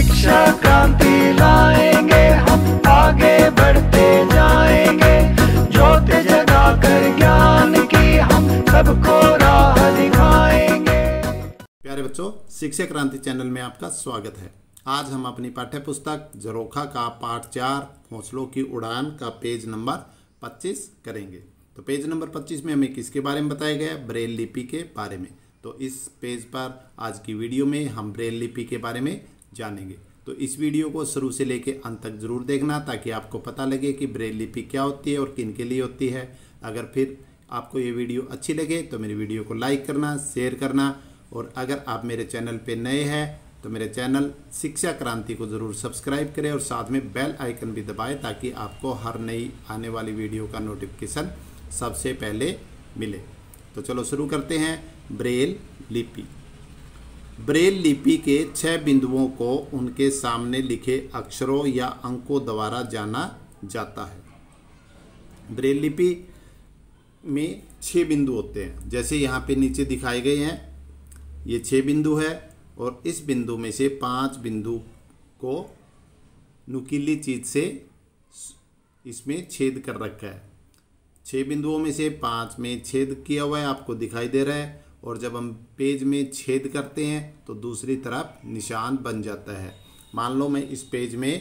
शिक्षा क्रांति लाएंगे हम आगे बढ़ते जाएंगे ज्योति जगा कर ज्ञान की हम सबको राह दिखाएंगे प्यारे बच्चों शिक्षा क्रांति चैनल में आपका स्वागत है आज हम अपनी पाठ्य पुस्तक जरोखा का पाठ चार हौसलों की उड़ान का पेज नंबर 25 करेंगे तो पेज नंबर 25 में हमें किसके बारे में बताया गया ब्रेल लिपि के बारे में तो इस पेज पर आज की वीडियो में हम ब्रेल लिपि के बारे में जानेंगे तो इस वीडियो को शुरू से लेकर अंत तक ज़रूर देखना ताकि आपको पता लगे कि ब्रेल लिपि क्या होती है और किन के लिए होती है अगर फिर आपको ये वीडियो अच्छी लगे तो मेरी वीडियो को लाइक करना शेयर करना और अगर आप मेरे चैनल पे नए हैं तो मेरे चैनल शिक्षा क्रांति को ज़रूर सब्सक्राइब करें और साथ में बेल आइकन भी दबाएं ताकि आपको हर नई आने वाली वीडियो का नोटिफिकेशन सबसे पहले मिले तो चलो शुरू करते हैं ब्रेल लिपि ब्रेल लिपि के छह बिंदुओं को उनके सामने लिखे अक्षरों या अंकों द्वारा जाना जाता है ब्रेल लिपि में छः बिंदु होते हैं जैसे यहाँ पे नीचे दिखाए गए हैं ये छह बिंदु है और इस बिंदु में से पांच बिंदु को नुकीली चीज़ से इसमें छेद कर रखा है छह बिंदुओं में से पांच में छेद किया हुआ है आपको दिखाई दे रहा है और जब हम पेज में छेद करते हैं तो दूसरी तरफ निशान बन जाता है मान लो मैं इस पेज में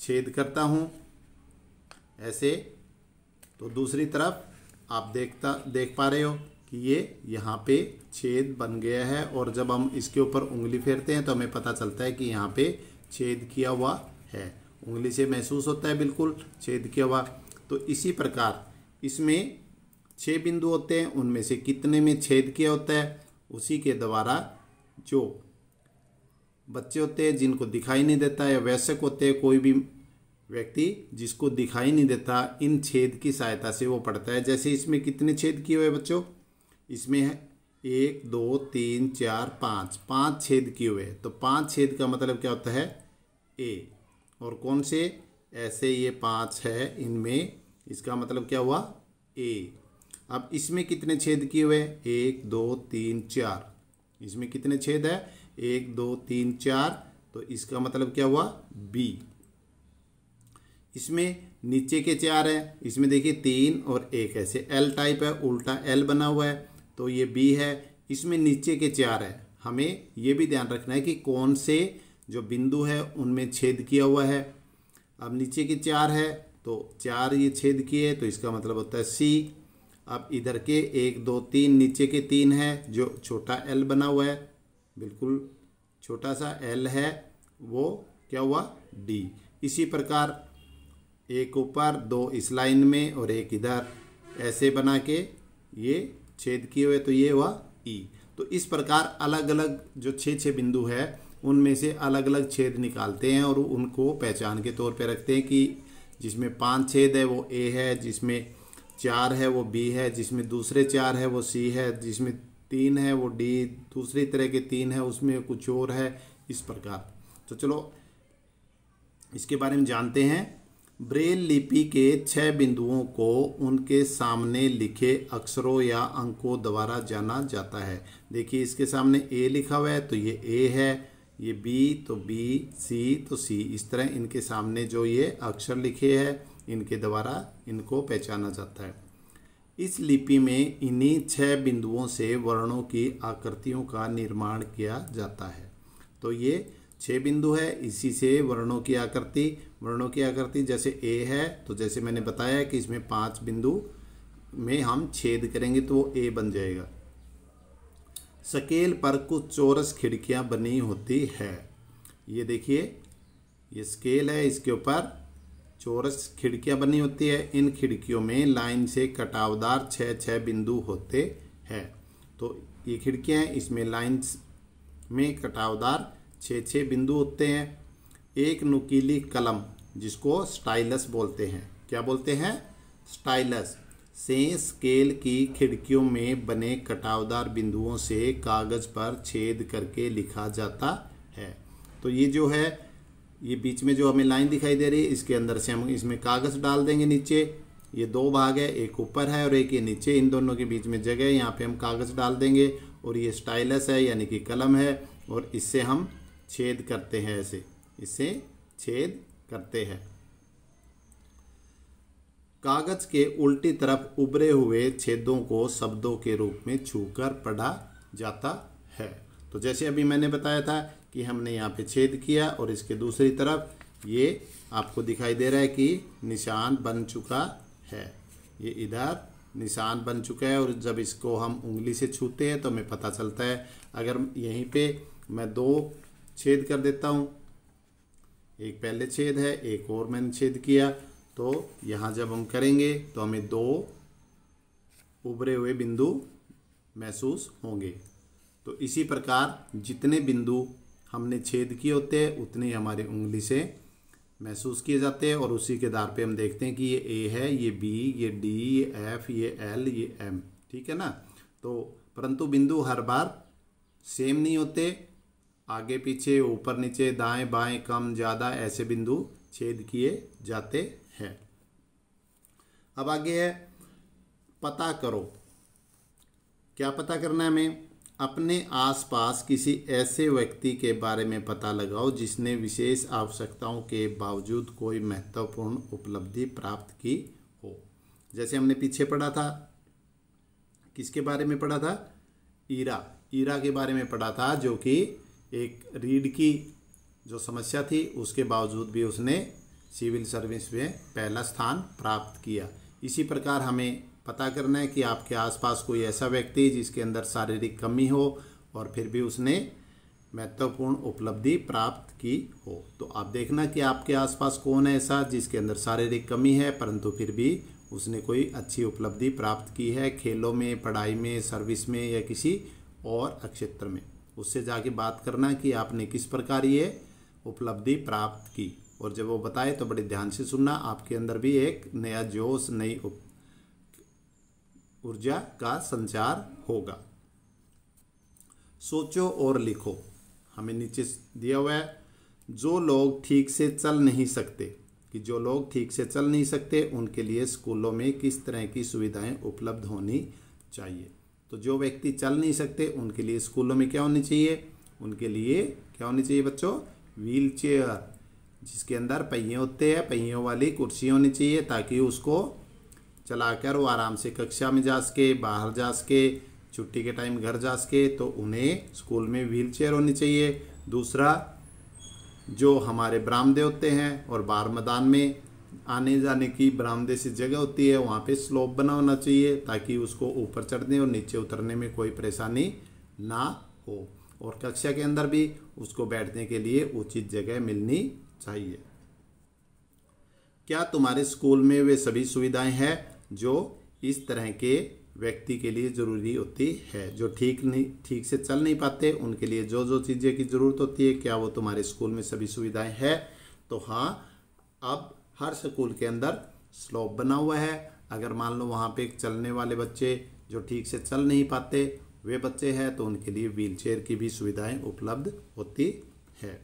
छेद करता हूँ ऐसे तो दूसरी तरफ आप देखता देख पा रहे हो कि ये यहाँ पे छेद बन गया है और जब हम इसके ऊपर उंगली फेरते हैं तो हमें पता चलता है कि यहाँ पे छेद किया हुआ है उंगली से महसूस होता है बिल्कुल छेद किया हुआ तो इसी प्रकार इसमें छः बिंदु होते हैं उनमें से कितने में छेद किया होता है उसी के द्वारा जो बच्चे होते हैं जिनको दिखाई नहीं देता या वयस्क होते हैं कोई भी व्यक्ति जिसको दिखाई नहीं देता इन छेद की सहायता से वो पढ़ता है जैसे इसमें कितने छेद किए हुए बच्चों इसमें है एक दो तीन चार पाँच पाँच छेद किए हुए तो पाँच छेद का मतलब क्या होता है ए और कौन से ऐसे ये पाँच है इनमें इसका मतलब क्या हुआ ए अब इसमें कितने छेद किए हुए एक दो तीन चार इसमें कितने छेद है एक दो तीन चार तो इसका मतलब क्या हुआ बी इसमें नीचे के चार है इसमें देखिए तीन और एक ऐसे एल टाइप है उल्टा एल बना हुआ है तो ये बी है इसमें नीचे के चार है हमें ये भी ध्यान रखना है कि कौन से जो बिंदु है उनमें छेद किया हुआ है अब नीचे के चार है तो चार ये छेद किए तो इसका मतलब होता है सी अब इधर के एक दो तीन नीचे के तीन है जो छोटा एल बना हुआ है बिल्कुल छोटा सा एल है वो क्या हुआ डी इसी प्रकार एक ऊपर दो इस लाइन में और एक इधर ऐसे बना के ये छेद किए हुए तो ये हुआ ई e। तो इस प्रकार अलग अलग जो छः छः बिंदु है उनमें से अलग अलग छेद निकालते हैं और उनको पहचान के तौर पे रखते हैं कि जिसमें पांच छेद है वो ए है जिसमें चार है वो बी है जिसमें दूसरे चार है वो सी है जिसमें तीन है वो डी दूसरी तरह के तीन है उसमें कुछ और है इस प्रकार तो चलो इसके बारे में जानते हैं ब्रेल लिपि के छह बिंदुओं को उनके सामने लिखे अक्षरों या अंकों द्वारा जाना जाता है देखिए इसके सामने ए लिखा हुआ है तो ये ए है ये बी तो बी सी तो सी इस तरह इनके सामने जो ये अक्षर लिखे हैं इनके द्वारा इनको पहचाना जाता है इस लिपि में इन्हीं छह बिंदुओं से वर्णों की आकृतियों का निर्माण किया जाता है तो ये छः बिंदु है इसी से वर्णों की आकृति वर्णों की आकृति जैसे ए है तो जैसे मैंने बताया कि इसमें पांच बिंदु में हम छेद करेंगे तो वो ए बन जाएगा सकेल पर कुछ चौरस खिड़कियां बनी होती है ये देखिए ये स्केल है इसके ऊपर चौरस खिड़कियां बनी होती है इन खिड़कियों में लाइन से कटावदार छः छः बिंदु होते हैं तो ये खिड़कियां हैं इसमें लाइन्स में कटावदार छः छः बिंदु होते हैं एक नुकीली कलम जिसको स्टाइलस बोलते हैं क्या बोलते हैं स्टाइलस से स्केल की खिड़कियों में बने कटावदार बिंदुओं से कागज़ पर छेद करके लिखा जाता है तो ये जो है ये बीच में जो हमें लाइन दिखाई दे रही है इसके अंदर से हम इसमें कागज़ डाल देंगे नीचे ये दो भाग है एक ऊपर है और एक ये नीचे इन दोनों के बीच में जगह है यहाँ पे हम कागज़ डाल देंगे और ये स्टाइलस है यानी कि कलम है और इससे हम छेद करते हैं ऐसे इससे छेद करते हैं कागज़ के उल्टी तरफ उभरे हुए छेदों को शब्दों के रूप में छूकर पढ़ा जाता है तो जैसे अभी मैंने बताया था कि हमने यहाँ पे छेद किया और इसके दूसरी तरफ ये आपको दिखाई दे रहा है कि निशान बन चुका है ये इधर निशान बन चुका है और जब इसको हम उंगली से छूते हैं तो हमें पता चलता है अगर यहीं पे मैं दो छेद कर देता हूँ एक पहले छेद है एक और मैंने छेद किया तो यहाँ जब हम करेंगे तो हमें दो उभरे हुए बिंदु महसूस होंगे तो इसी प्रकार जितने बिंदु हमने छेद किए होते हैं उतने ही हमारी उंगली से महसूस किए जाते हैं और उसी के आधार पे हम देखते हैं कि ये ए है ये बी ये डी ये एफ ये एल ये एम ठीक है ना तो परंतु बिंदु हर बार सेम नहीं होते आगे पीछे ऊपर नीचे दाएं बाएं कम ज़्यादा ऐसे बिंदु छेद किए जाते हैं अब आगे है पता करो क्या पता करना है हमें अपने आसपास किसी ऐसे व्यक्ति के बारे में पता लगाओ जिसने विशेष आवश्यकताओं के बावजूद कोई महत्वपूर्ण उपलब्धि प्राप्त की हो जैसे हमने पीछे पढ़ा था किसके बारे में पढ़ा था ईरा ईरा के बारे में पढ़ा था जो कि एक रीढ़ की जो समस्या थी उसके बावजूद भी उसने सिविल सर्विस में पहला स्थान प्राप्त किया इसी प्रकार हमें पता करना है कि आपके आसपास कोई ऐसा व्यक्ति जिसके अंदर शारीरिक कमी हो और फिर भी उसने महत्वपूर्ण उपलब्धि प्राप्त की हो तो आप देखना कि आपके आसपास कौन है ऐसा जिसके अंदर शारीरिक कमी है परंतु फिर भी उसने कोई अच्छी उपलब्धि प्राप्त की है खेलों में पढ़ाई में सर्विस में या किसी और क्षेत्र में उससे जाके बात करना कि आपने किस प्रकार ये उपलब्धि प्राप्त की और जब वो बताए तो बड़े ध्यान से सुनना आपके अंदर भी एक नया जोश नई उप ऊर्जा का संचार होगा सोचो और लिखो हमें नीचे दिया हुआ है जो लोग ठीक से चल नहीं सकते कि जो लोग ठीक से चल नहीं सकते उनके लिए स्कूलों में किस तरह की सुविधाएं उपलब्ध होनी चाहिए तो जो व्यक्ति चल नहीं सकते उनके लिए स्कूलों में क्या होनी चाहिए उनके लिए क्या होनी चाहिए बच्चों व्हील चेयर जिसके अंदर पहिए होते हैं पहियों वाली कुर्सी होनी चाहिए ताकि उसको चलाकर वो आराम से कक्षा में जा सके बाहर जा सके छुट्टी के टाइम घर जा सके तो उन्हें स्कूल में व्हील चेयर होनी चाहिए दूसरा जो हमारे बरामदे होते हैं और बार मैदान में आने जाने की बरामदे से जगह होती है वहाँ पे स्लोप बना होना चाहिए ताकि उसको ऊपर चढ़ने और नीचे उतरने में कोई परेशानी ना हो और कक्षा के अंदर भी उसको बैठने के लिए उचित जगह मिलनी चाहिए क्या तुम्हारे स्कूल में वे सभी सुविधाएं हैं जो इस तरह के व्यक्ति के लिए ज़रूरी होती है जो ठीक नहीं ठीक से चल नहीं पाते उनके लिए जो जो चीज़ें की ज़रूरत होती है क्या वो तुम्हारे स्कूल में सभी सुविधाएं हैं तो हाँ अब हर स्कूल के अंदर स्लोप बना हुआ है अगर मान लो वहाँ पे चलने वाले बच्चे जो ठीक से चल नहीं पाते वे बच्चे हैं तो उनके लिए व्हील की भी सुविधाएँ उपलब्ध होती है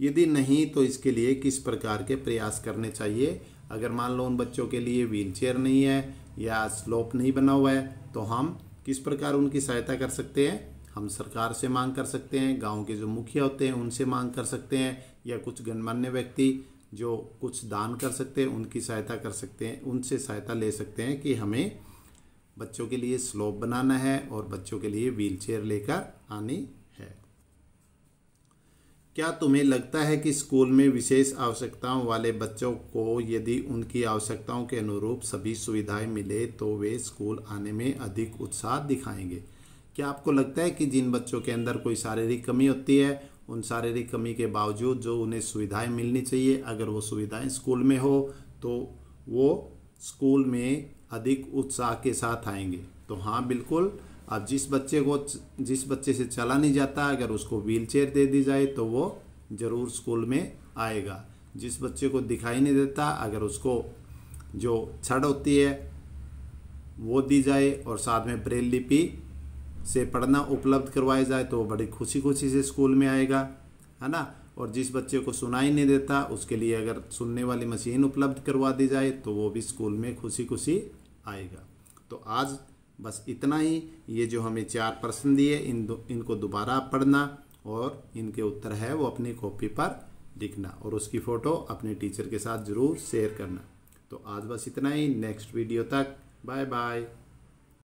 यदि नहीं तो इसके लिए किस प्रकार के प्रयास करने चाहिए अगर मान लो उन बच्चों के लिए व्हील चेयर नहीं है या स्लोप नहीं बना हुआ है तो हम किस प्रकार उनकी सहायता कर सकते हैं हम सरकार से मांग कर सकते हैं गांव के जो मुखिया होते हैं उनसे मांग कर सकते हैं या कुछ गणमान्य व्यक्ति जो कुछ दान कर सकते हैं उनकी सहायता कर सकते हैं उनसे सहायता ले सकते हैं कि हमें बच्चों के लिए स्लोप बनाना है और बच्चों के लिए व्हील चेयर लेकर आनी क्या तुम्हें लगता है कि स्कूल में विशेष आवश्यकताओं वाले बच्चों को यदि उनकी आवश्यकताओं के अनुरूप सभी सुविधाएं मिले तो वे स्कूल आने में अधिक उत्साह दिखाएंगे क्या आपको लगता है कि जिन बच्चों के अंदर कोई शारीरिक कमी होती है उन शारीरिक कमी के बावजूद जो उन्हें सुविधाएं मिलनी चाहिए अगर वो सुविधाएं स्कूल में हो तो वो स्कूल में अधिक उत्साह के साथ आएंगे तो हाँ बिल्कुल अब जिस बच्चे को जिस बच्चे से चला नहीं जाता अगर उसको व्हील चेयर दे दी जाए तो वो ज़रूर स्कूल में आएगा जिस बच्चे को दिखाई नहीं देता अगर उसको जो छड़ होती है वो दी जाए और साथ में ब्रेल लिपि से पढ़ना उपलब्ध करवाया जाए तो वो बड़ी खुशी खुशी से स्कूल में आएगा है ना और जिस बच्चे को सुनाई नहीं देता उसके लिए अगर सुनने वाली मशीन उपलब्ध करवा दी जाए तो वो भी स्कूल में खुशी खुशी आएगा तो आज बस इतना ही ये जो हमें चार प्रश्न दिए इन दो इनको दोबारा पढ़ना और इनके उत्तर है वो अपनी कॉपी पर लिखना और उसकी फ़ोटो अपने टीचर के साथ ज़रूर शेयर करना तो आज बस इतना ही नेक्स्ट वीडियो तक बाय बाय